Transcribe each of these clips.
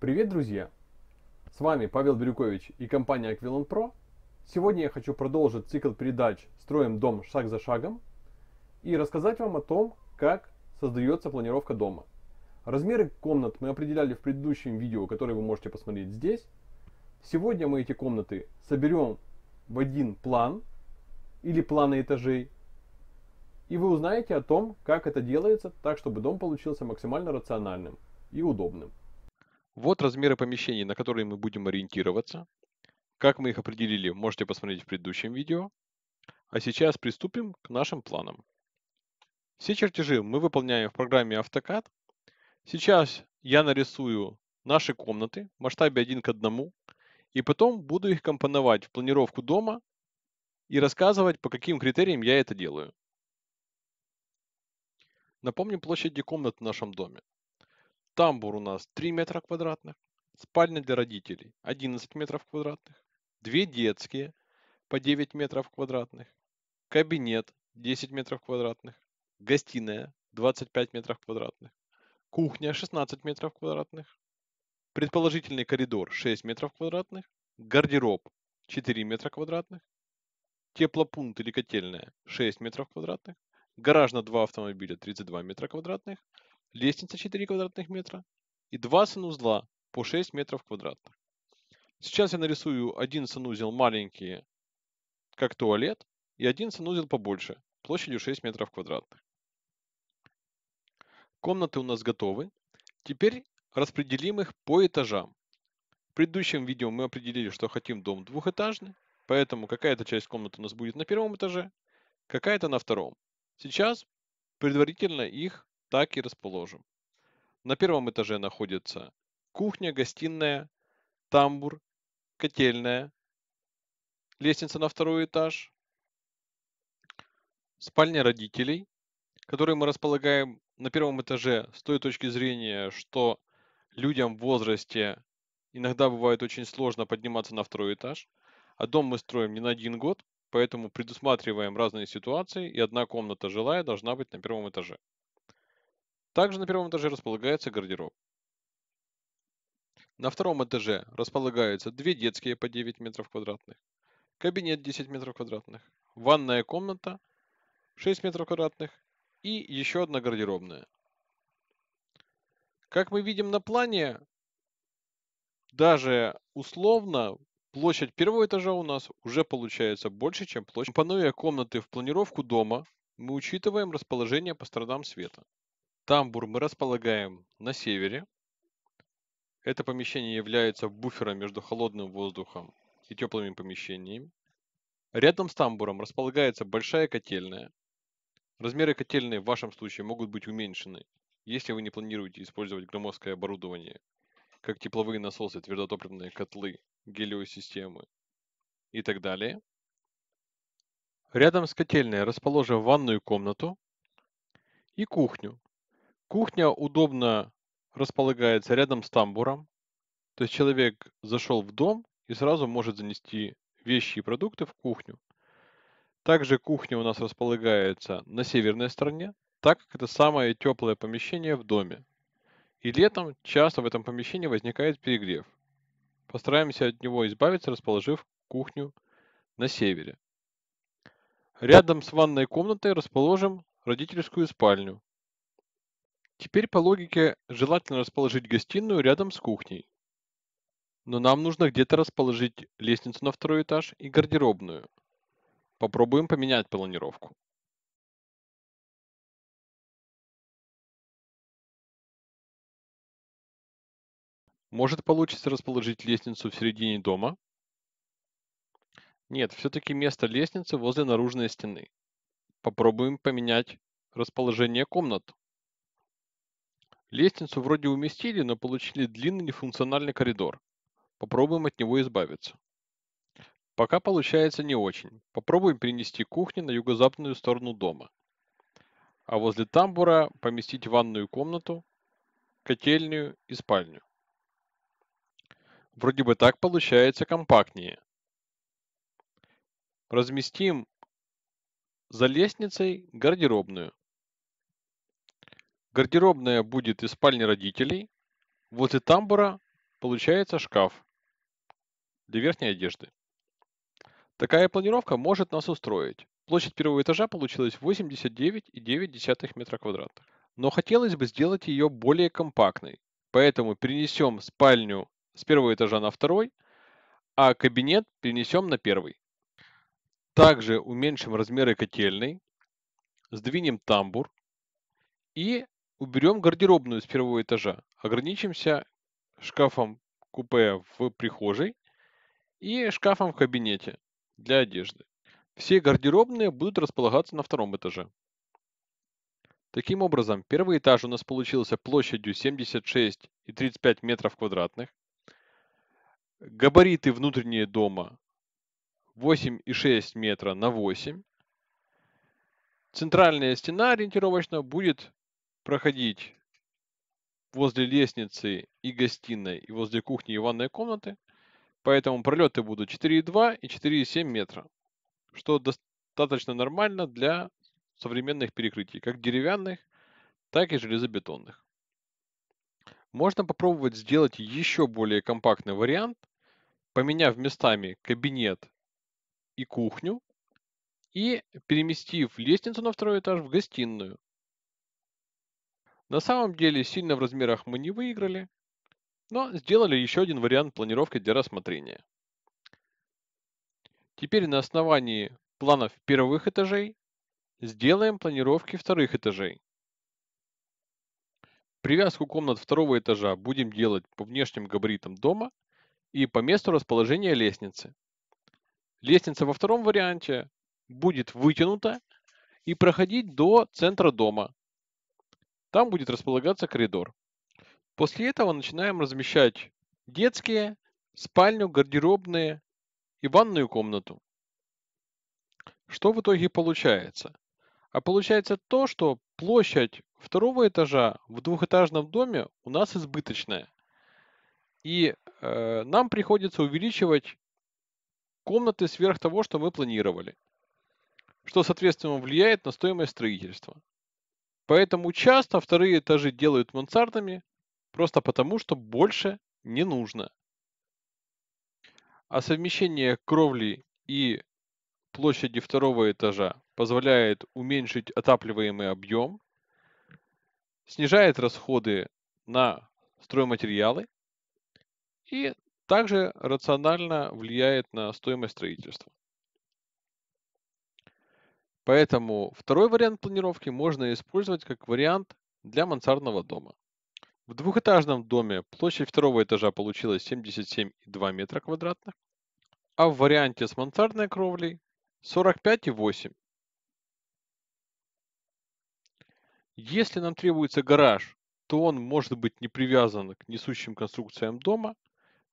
Привет, друзья! С вами Павел Бирюкович и компания Aquilon Pro. Сегодня я хочу продолжить цикл передач «Строим дом шаг за шагом» и рассказать вам о том, как создается планировка дома. Размеры комнат мы определяли в предыдущем видео, которое вы можете посмотреть здесь. Сегодня мы эти комнаты соберем в один план или планы этажей, и вы узнаете о том, как это делается так, чтобы дом получился максимально рациональным и удобным. Вот размеры помещений, на которые мы будем ориентироваться. Как мы их определили, можете посмотреть в предыдущем видео. А сейчас приступим к нашим планам. Все чертежи мы выполняем в программе AutoCAD. Сейчас я нарисую наши комнаты в масштабе один к одному, И потом буду их компоновать в планировку дома и рассказывать, по каким критериям я это делаю. Напомню площади комнат в нашем доме. Тамбур у нас 3 метра квадратных. Спальня для родителей 11 метров квадратных. Две детские по 9 метров квадратных. Кабинет 10 метров квадратных. Гостиная 25 метров квадратных. Кухня 16 метров квадратных. Предположительный коридор 6 метров квадратных. Гардероб 4 метра квадратных. Теплопункт или котельная 6 метров квадратных. Гараж на два автомобиля 32 метра квадратных лестница 4 квадратных метра и два санузла по 6 метров квадратных. Сейчас я нарисую один санузел маленький, как туалет, и один санузел побольше, площадью 6 метров квадратных. Комнаты у нас готовы. Теперь распределим их по этажам. В предыдущем видео мы определили, что хотим дом двухэтажный, поэтому какая-то часть комнаты у нас будет на первом этаже, какая-то на втором. Сейчас предварительно их так и расположим. На первом этаже находится кухня, гостиная, тамбур, котельная, лестница на второй этаж, спальня родителей, которые мы располагаем на первом этаже с той точки зрения, что людям в возрасте иногда бывает очень сложно подниматься на второй этаж, а дом мы строим не на один год, поэтому предусматриваем разные ситуации, и одна комната жилая должна быть на первом этаже. Также на первом этаже располагается гардероб. На втором этаже располагаются две детские по 9 метров квадратных, кабинет 10 метров квадратных, ванная комната 6 метров квадратных и еще одна гардеробная. Как мы видим на плане, даже условно площадь первого этажа у нас уже получается больше, чем площадь. Компонуя комнаты в планировку дома, мы учитываем расположение по сторонам света. Тамбур мы располагаем на севере. Это помещение является буфером между холодным воздухом и теплыми помещениями. Рядом с тамбуром располагается большая котельная. Размеры котельной в вашем случае могут быть уменьшены, если вы не планируете использовать громоздкое оборудование, как тепловые насосы, твердотопливные котлы, гелиосистемы и так далее. Рядом с котельной расположим ванную комнату и кухню, Кухня удобно располагается рядом с тамбуром. То есть человек зашел в дом и сразу может занести вещи и продукты в кухню. Также кухня у нас располагается на северной стороне, так как это самое теплое помещение в доме. И летом часто в этом помещении возникает перегрев. Постараемся от него избавиться, расположив кухню на севере. Рядом с ванной комнатой расположим родительскую спальню, Теперь по логике желательно расположить гостиную рядом с кухней. Но нам нужно где-то расположить лестницу на второй этаж и гардеробную. Попробуем поменять планировку. Может получится расположить лестницу в середине дома? Нет, все-таки место лестницы возле наружной стены. Попробуем поменять расположение комнат. Лестницу вроде уместили, но получили длинный нефункциональный коридор. Попробуем от него избавиться. Пока получается не очень. Попробуем перенести кухню на юго-западную сторону дома. А возле тамбура поместить ванную комнату, котельную и спальню. Вроде бы так получается компактнее. Разместим за лестницей гардеробную. Гардеробная будет из спальни родителей. Возле тамбура получается шкаф для верхней одежды. Такая планировка может нас устроить. Площадь первого этажа получилась 89,9 метра квадратных. Но хотелось бы сделать ее более компактной. Поэтому перенесем спальню с первого этажа на второй, а кабинет перенесем на первый. Также уменьшим размеры котельной, сдвинем тамбур и Уберем гардеробную с первого этажа, ограничимся шкафом-купе в прихожей и шкафом в кабинете для одежды. Все гардеробные будут располагаться на втором этаже. Таким образом, первый этаж у нас получился площадью 76,35 и метров квадратных. Габариты внутренние дома 8,6 метра на 8. Центральная стена ориентировочно будет проходить возле лестницы и гостиной, и возле кухни и ванной комнаты. Поэтому пролеты будут 4,2 и 4,7 метра, что достаточно нормально для современных перекрытий, как деревянных, так и железобетонных. Можно попробовать сделать еще более компактный вариант, поменяв местами кабинет и кухню и переместив лестницу на второй этаж в гостиную, на самом деле сильно в размерах мы не выиграли, но сделали еще один вариант планировки для рассмотрения. Теперь на основании планов первых этажей сделаем планировки вторых этажей. Привязку комнат второго этажа будем делать по внешним габаритам дома и по месту расположения лестницы. Лестница во втором варианте будет вытянута и проходить до центра дома, там будет располагаться коридор. После этого начинаем размещать детские, спальню, гардеробные и ванную комнату. Что в итоге получается? А получается то, что площадь второго этажа в двухэтажном доме у нас избыточная. И э, нам приходится увеличивать комнаты сверх того, что мы планировали, что, соответственно, влияет на стоимость строительства. Поэтому часто вторые этажи делают мансардами просто потому, что больше не нужно. А совмещение кровли и площади второго этажа позволяет уменьшить отапливаемый объем, снижает расходы на стройматериалы и также рационально влияет на стоимость строительства. Поэтому второй вариант планировки можно использовать как вариант для мансардного дома. В двухэтажном доме площадь второго этажа получилась 77,2 метра квадратных, а в варианте с мансардной кровлей 45,8. Если нам требуется гараж, то он может быть не привязан к несущим конструкциям дома,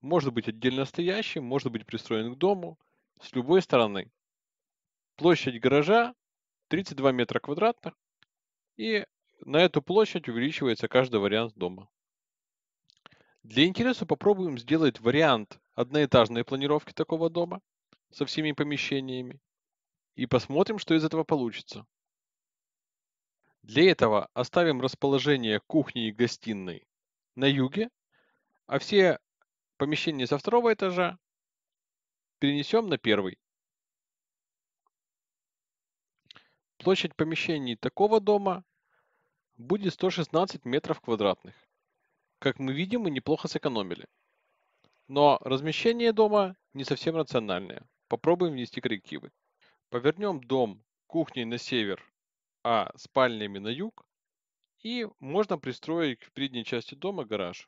может быть отдельно стоящим, может быть пристроен к дому с любой стороны. Площадь гаража 32 метра квадратных, и на эту площадь увеличивается каждый вариант дома. Для интереса попробуем сделать вариант одноэтажной планировки такого дома со всеми помещениями и посмотрим, что из этого получится. Для этого оставим расположение кухни и гостиной на юге, а все помещения со второго этажа перенесем на первый. Площадь помещений такого дома будет 116 метров квадратных. Как мы видим, мы неплохо сэкономили. Но размещение дома не совсем рациональное. Попробуем внести коррективы. Повернем дом кухней на север, а спальнями на юг, и можно пристроить в передней части дома гараж.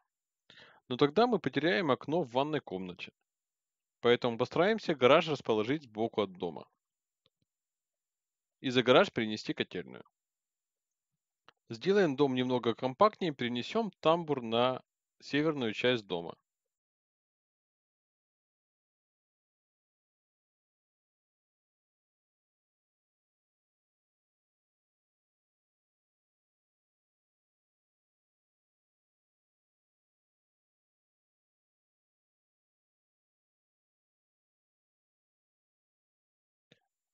Но тогда мы потеряем окно в ванной комнате. Поэтому постараемся гараж расположить сбоку от дома и за гараж перенести котельную. Сделаем дом немного компактнее, перенесем тамбур на северную часть дома.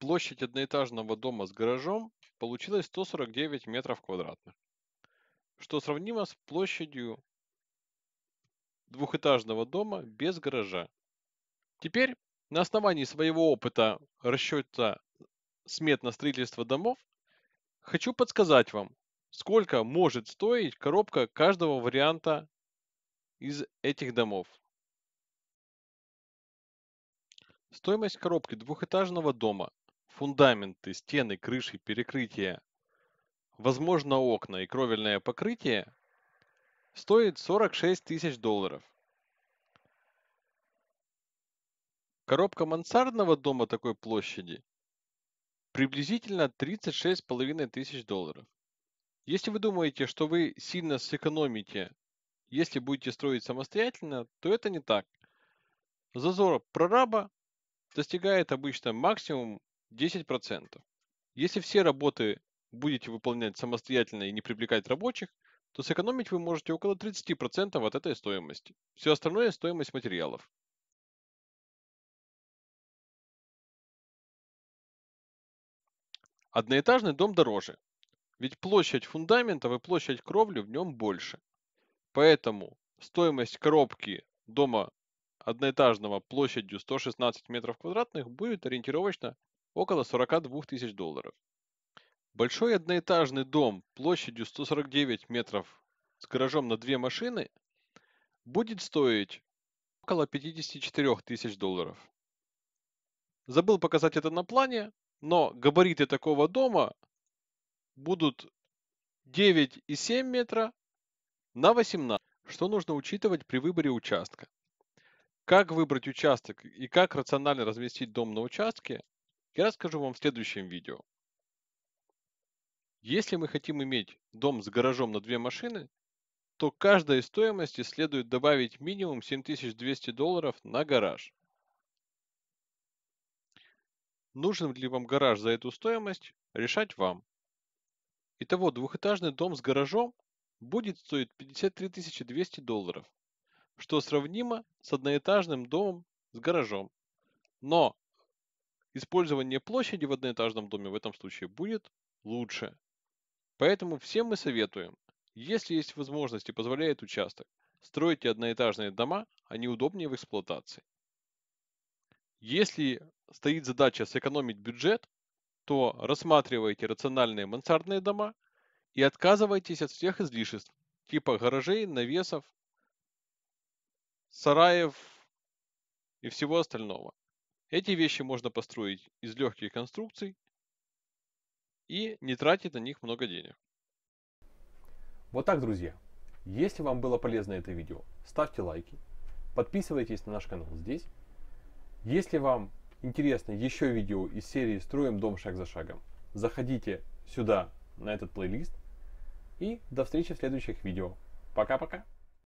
Площадь одноэтажного дома с гаражом получилась 149 метров квадратных, что сравнимо с площадью двухэтажного дома без гаража. Теперь на основании своего опыта расчета смет на строительство домов хочу подсказать вам, сколько может стоить коробка каждого варианта из этих домов. Стоимость коробки двухэтажного дома фундаменты, стены, крыши, перекрытия, возможно окна и кровельное покрытие, стоит 46 тысяч долларов. Коробка мансардного дома такой площади приблизительно 36,5 тысяч долларов. Если вы думаете, что вы сильно сэкономите, если будете строить самостоятельно, то это не так. Зазор прораба достигает обычно максимум 10%. Если все работы будете выполнять самостоятельно и не привлекать рабочих, то сэкономить вы можете около 30% от этой стоимости. Все остальное – стоимость материалов. Одноэтажный дом дороже, ведь площадь фундамента и площадь кровли в нем больше. Поэтому стоимость коробки дома одноэтажного площадью 116 метров квадратных будет ориентировочно около 42 тысяч долларов. Большой одноэтажный дом площадью 149 метров с гаражом на две машины будет стоить около 54 тысяч долларов. Забыл показать это на плане, но габариты такого дома будут 9,7 метра на 18, что нужно учитывать при выборе участка. Как выбрать участок и как рационально разместить дом на участке, я расскажу вам в следующем видео. Если мы хотим иметь дом с гаражом на две машины, то каждой стоимости следует добавить минимум 7200 долларов на гараж. Нужен ли вам гараж за эту стоимость, решать вам. Итого двухэтажный дом с гаражом будет стоить 53 200 долларов, что сравнимо с одноэтажным домом с гаражом. Но Использование площади в одноэтажном доме в этом случае будет лучше. Поэтому всем мы советуем, если есть возможность и позволяет участок, стройте одноэтажные дома, они удобнее в эксплуатации. Если стоит задача сэкономить бюджет, то рассматривайте рациональные мансардные дома и отказывайтесь от всех излишеств, типа гаражей, навесов, сараев и всего остального. Эти вещи можно построить из легких конструкций и не тратить на них много денег. Вот так, друзья. Если вам было полезно это видео, ставьте лайки, подписывайтесь на наш канал здесь. Если вам интересно еще видео из серии «Строим дом шаг за шагом», заходите сюда, на этот плейлист. И до встречи в следующих видео. Пока-пока!